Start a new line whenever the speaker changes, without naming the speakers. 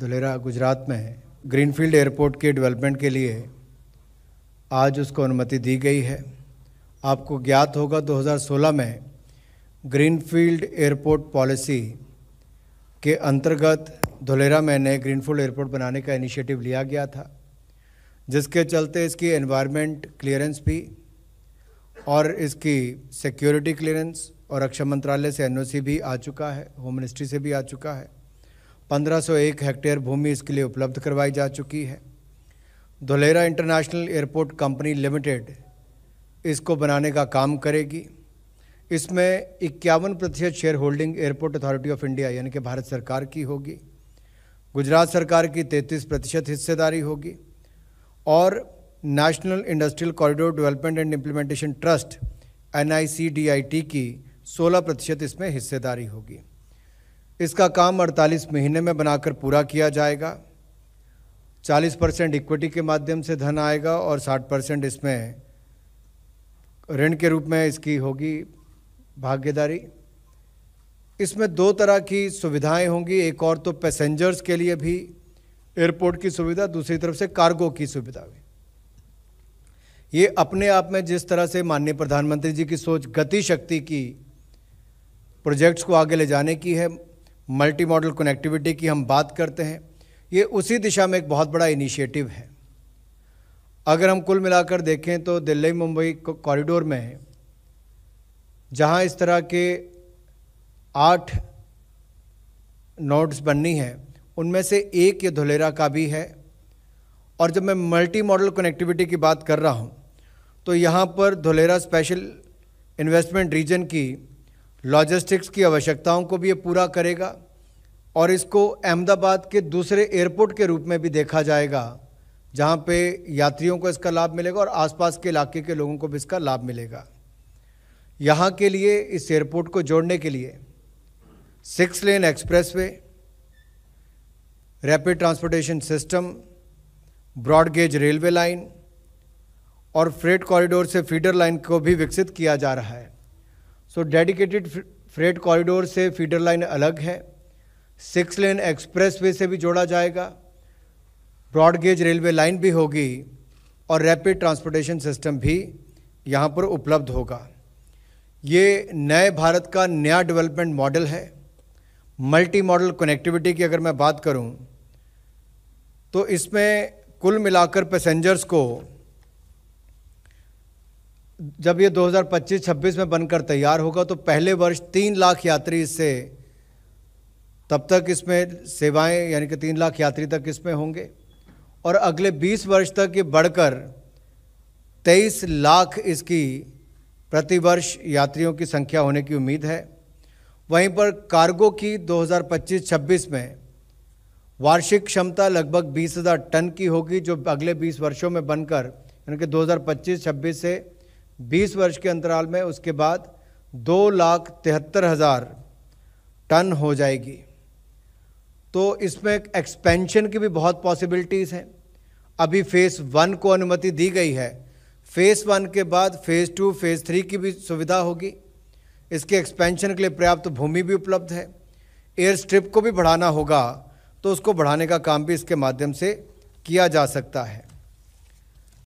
दुलेरा गुजरात में है greenfield airport के डेवलपमेंट के लिए आज उसको अनुमति दी गई है आपको ज्ञात होगा 2016 में ग्रीनफील्ड एयरपोर्ट पॉलिसी के अंतर्गत धुलेरा में नए ग्रीनफील्ड एयरपोर्ट बनाने का इनिशिएटिव लिया गया था जिसके चलते इसकी एनवायरनमेंट क्लियरेंस भी और इसकी सिक्योरिटी क्लियरेंस और रक्षा मंत्रालय से एनओसी भी आ चुका है होम मिनिस्ट्री से भी आ चुका है 1501 हेक्टेयर भूमि इसके लिए उपलब्ध करवाई जा चुकी है Dholera international airport company limited इसको बनाने का काम करेगी इसमें इक्यावन प्रतिशत share holding airport authority of India यानी कि भारत सरकार की होगी गुजरात सरकार की 33 प्रतिशत हिस्सेदारी होगी और national industrial corridor development and implementation trust एन की सोलह प्रतिशत इसमें हिस्सेदारी होगी इसका काम 48 महीने में बनाकर पूरा किया जाएगा 40 परसेंट इक्विटी के माध्यम से धन आएगा और 60 परसेंट इसमें ऋण के रूप में इसकी होगी भागीदारी इसमें दो तरह की सुविधाएं होंगी एक और तो पैसेंजर्स के लिए भी एयरपोर्ट की सुविधा दूसरी तरफ से कार्गो की सुविधा भी ये अपने आप में जिस तरह से माननीय प्रधानमंत्री जी की सोच गति शक्ति की प्रोजेक्ट्स को आगे ले जाने की है मल्टी मॉडल कनेक्टिविटी की हम बात करते हैं ये उसी दिशा में एक बहुत बड़ा इनिशिएटिव है अगर हम कुल मिलाकर देखें तो दिल्ली मुंबई कॉरिडोर में जहाँ इस तरह के आठ नोड्स बननी हैं उनमें से एक ये धुलेरा का भी है और जब मैं मल्टी मॉडल कनेक्टिविटी की बात कर रहा हूँ तो यहाँ पर धुलेरा स्पेशल इन्वेस्टमेंट रीजन की लॉजिस्टिक्स की आवश्यकताओं को भी ये पूरा करेगा और इसको अहमदाबाद के दूसरे एयरपोर्ट के रूप में भी देखा जाएगा जहाँ पे यात्रियों को इसका लाभ मिलेगा और आसपास के इलाके के लोगों को भी इसका लाभ मिलेगा यहाँ के लिए इस एयरपोर्ट को जोड़ने के लिए six lane expressway rapid transportation system broad gauge railway line और फ्रेट कॉरिडोर से फीडर लाइन को भी विकसित किया जा रहा है सो डेडिकेटेड फ्रेट कॉरिडोर से फीडर लाइन अलग है सिक्स लेन एक्सप्रेस वे से भी जोड़ा जाएगा ब्रॉडगेज रेलवे लाइन भी होगी और रैपिड ट्रांसपोर्टेशन सिस्टम भी यहाँ पर उपलब्ध होगा ये नए भारत का नया डेवलपमेंट मॉडल है मल्टी मॉडल कनेक्टिविटी की अगर मैं बात करूँ तो इसमें कुल मिलाकर पैसेंजर्स को जब ये 2025-26 में बनकर तैयार होगा तो पहले वर्ष तीन लाख यात्री इससे तब तक इसमें सेवाएं यानी कि तीन लाख यात्री तक इसमें होंगे और अगले 20 वर्ष तक ये बढ़कर 23 लाख इसकी प्रतिवर्ष यात्रियों की संख्या होने की उम्मीद है वहीं पर कार्गो की 2025-26 में वार्षिक क्षमता लगभग 20,000 टन की होगी जो अगले 20 वर्षों में बनकर यानी कि 2025-26 से बीस वर्ष के अंतराल में उसके बाद दो लाख तिहत्तर हज़ार टन हो जाएगी तो इसमें एक्सपेंशन की भी बहुत पॉसिबिलिटीज़ हैं अभी फ़ेज़ वन को अनुमति दी गई है फ़ेज़ वन के बाद फ़ेज़ टू फ़ेज़ थ्री की भी सुविधा होगी इसके एक्सपेंशन के लिए पर्याप्त भूमि भी उपलब्ध है एयर स्ट्रिप को भी बढ़ाना होगा तो उसको बढ़ाने का काम भी इसके माध्यम से किया जा सकता है